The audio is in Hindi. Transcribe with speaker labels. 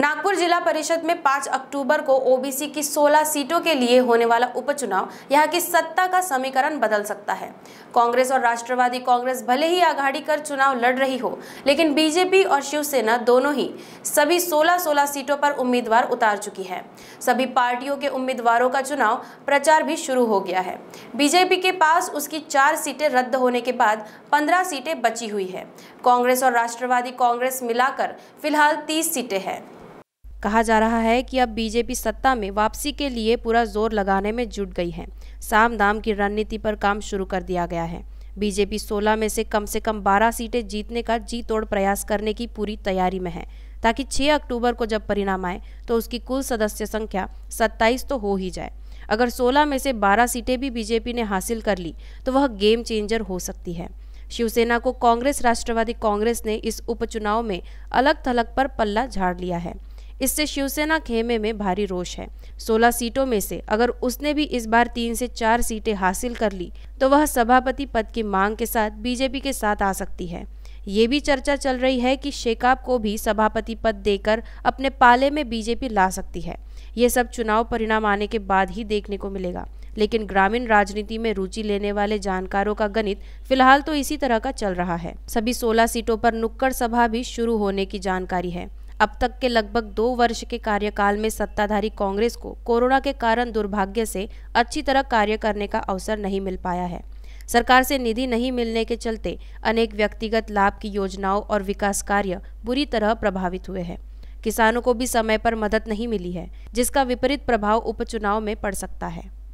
Speaker 1: नागपुर जिला परिषद में 5 अक्टूबर को ओबीसी की 16 सीटों के लिए होने वाला उपचुनाव यहाँ की सत्ता का समीकरण बदल सकता है कांग्रेस और राष्ट्रवादी कांग्रेस भले ही आघाड़ी कर चुनाव लड़ रही हो लेकिन बीजेपी और शिवसेना दोनों ही सभी 16-16 सीटों पर उम्मीदवार उतार चुकी है सभी पार्टियों के उम्मीदवारों का चुनाव प्रचार भी शुरू हो गया है बीजेपी के पास उसकी चार सीटें रद्द होने के बाद पंद्रह सीटें बची हुई है कांग्रेस और राष्ट्रवादी कांग्रेस मिलाकर फिलहाल तीस सीटें हैं कहा जा रहा है कि अब बीजेपी सत्ता में वापसी के लिए पूरा जोर लगाने में जुट गई है साम दाम की रणनीति पर काम शुरू कर दिया गया है बीजेपी 16 में से कम से कम 12 सीटें जीतने का जी तोड़ प्रयास करने की पूरी तैयारी में है ताकि 6 अक्टूबर को जब परिणाम आए तो उसकी कुल सदस्य संख्या 27 तो हो ही जाए अगर 16 में से 12 सीटें भी बीजेपी ने हासिल कर ली तो वह गेम चेंजर हो सकती है शिवसेना को कांग्रेस राष्ट्रवादी कांग्रेस ने इस उपचुनाव में अलग थलग पर पल्ला झाड़ लिया है इससे शिवसेना खेमे में भारी रोष है 16 सीटों में से अगर उसने भी इस बार तीन से चार सीटें हासिल कर ली तो वह सभापति पद की मांग के साथ बीजेपी के साथ आ सकती है ये भी चर्चा चल रही है कि शेकाब को भी सभापति पद देकर अपने पाले में बीजेपी ला सकती है ये सब चुनाव परिणाम आने के बाद ही देखने को मिलेगा लेकिन ग्रामीण राजनीति में रुचि लेने वाले जानकारों का गणित फिलहाल तो इसी तरह का चल रहा है सभी 16 सीटों पर नुक्कड़ सभा भी शुरू होने की जानकारी है अब तक के लगभग दो वर्ष के कार्यकाल में सत्ताधारी कांग्रेस को कोरोना के कारण दुर्भाग्य से अच्छी तरह कार्य करने का अवसर नहीं मिल पाया है सरकार से निधि नहीं मिलने के चलते अनेक व्यक्तिगत लाभ की योजनाओं और विकास कार्य बुरी तरह प्रभावित हुए हैं किसानों को भी समय पर मदद नहीं मिली है जिसका विपरीत प्रभाव उपचुनाव में पड़ सकता है